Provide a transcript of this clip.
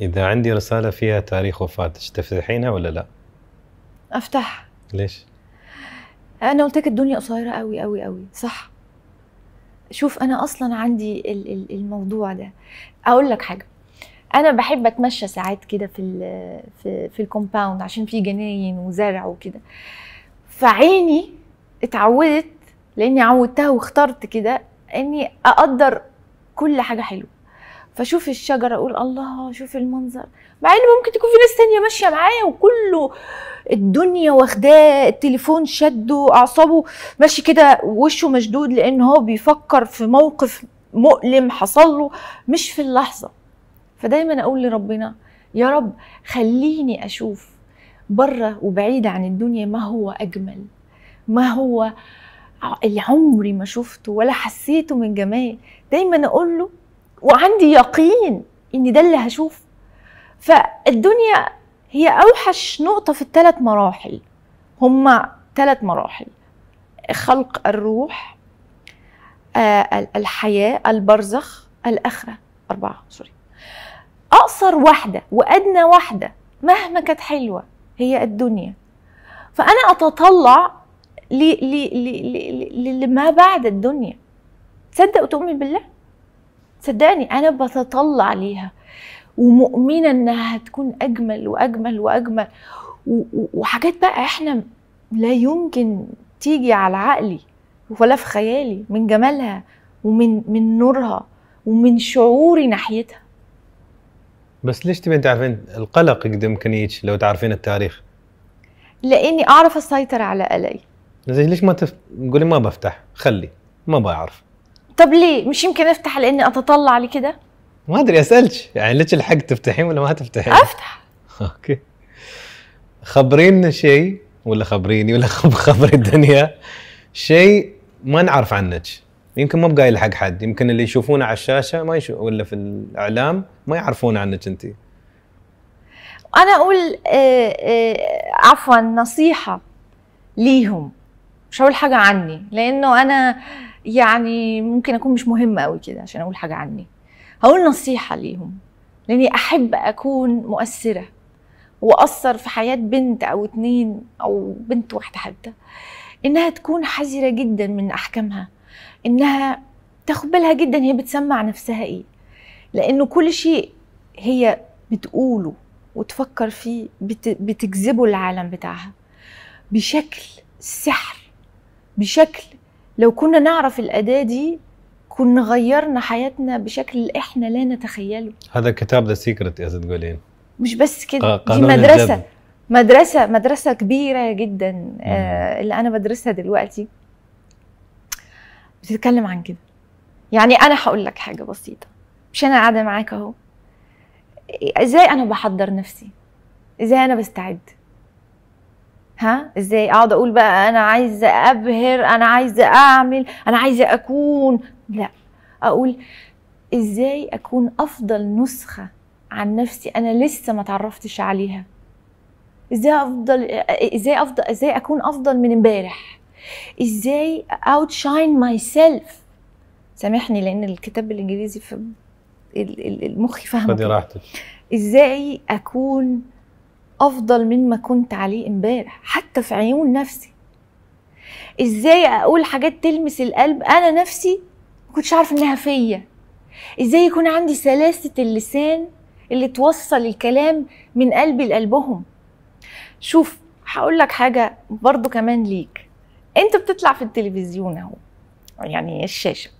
إذا عندي رسالة فيها تاريخ وفاتك تفتحينها ولا لا؟ أفتح ليش؟ أنا قلت لك الدنيا قصيرة قوي قوي قوي صح؟ شوف أنا أصلا عندي الموضوع ده أقول لك حاجة أنا بحب أتمشى ساعات كده في الـ في, في الكومباوند عشان في جناين وزرع وكده فعيني اتعودت لأني عودتها واخترت كده إني أقدر كل حاجة حلوة فشوف الشجره اقول الله شوف المنظر مع ان ممكن تكون في ناس تانية ماشيه معايا وكله الدنيا واخداه التليفون شده اعصابه ماشي كده وشه مشدود لان هو بيفكر في موقف مؤلم حصل له مش في اللحظه فدايما اقول لربنا يا رب خليني اشوف بره وبعيد عن الدنيا ما هو اجمل ما هو اللي عمري ما شفته ولا حسيته من جمال دايما اقول له وعندي يقين ان ده اللي هشوفه فالدنيا هي اوحش نقطه في الثلاث مراحل هما ثلاث مراحل خلق الروح آه، الحياه البرزخ الاخره اربعه سوري اقصر واحده وادنى واحده مهما كانت حلوه هي الدنيا فانا اتطلع لما بعد الدنيا تصدق وتؤمن بالله صدقني انا بتطلع ليها ومؤمنه انها هتكون اجمل واجمل واجمل وحاجات بقى احنا لا يمكن تيجي على عقلي ولا في خيالي من جمالها ومن من نورها ومن شعوري ناحيتها بس ليش تبين تعرفين القلق قدام كنيتش لو تعرفين التاريخ لاني اعرف اسيطر على قلقي ليش ما تف... قولي ما بفتح خلي ما بعرف طب ليه مش يمكن افتح لاني اتطلع لكده ما ادري اسالش يعني لك الحق تفتحين ولا ما تفتحين افتح اوكي خبرينا شيء ولا خبريني ولا خبر الدنيا شيء ما نعرف عنك يمكن ما بقايل حق حد يمكن اللي يشوفونه على الشاشه ما يشوف ولا في الاعلام ما يعرفون عنك انت انا اقول آه آه عفوا نصيحه ليهم مش هقول حاجه عني لانه انا يعني ممكن اكون مش مهمه قوي كده عشان اقول حاجه عني هقول نصيحه ليهم لاني احب اكون مؤثره واثر في حياه بنت او اتنين او بنت واحده حتى انها تكون حذره جدا من احكامها انها تاخد بالها جدا هي بتسمع نفسها ايه لانه كل شيء هي بتقوله وتفكر فيه بتجذبه العالم بتاعها بشكل سحر بشكل لو كنا نعرف الاداه دي كنا غيرنا حياتنا بشكل احنا لا نتخيله هذا كتاب ذا سيكرت يا تقولين مش بس كده دي مدرسه الجب. مدرسه مدرسه كبيره جدا آه اللي انا بدرسها دلوقتي بتتكلم عن كده يعني انا هقول لك حاجه بسيطه مش انا قاعده معاك اهو ازاي انا بحضر نفسي ازاي انا بستعد ها ازاي اقعد اقول بقى انا عايزه ابهر انا عايزه اعمل انا عايزه اكون لا اقول ازاي اكون افضل نسخه عن نفسي انا لسه ما تعرفتش عليها ازاي افضل ازاي افضل ازاي اكون افضل من امبارح ازاي اوت شاين ماي سيلف سامحني لان الكتاب بالانجليزي في المخ فاهمه خدي راحتك ازاي اكون افضل مما كنت عليه امبارح حتى في عيون نفسي ازاي اقول حاجات تلمس القلب انا نفسي ما كنتش عارف انها فيا ازاي يكون عندي سلاسه اللسان اللي توصل الكلام من قلبي لقلبهم شوف هقول لك حاجه برضو كمان ليك انت بتطلع في التلفزيون اهو يعني الشاشه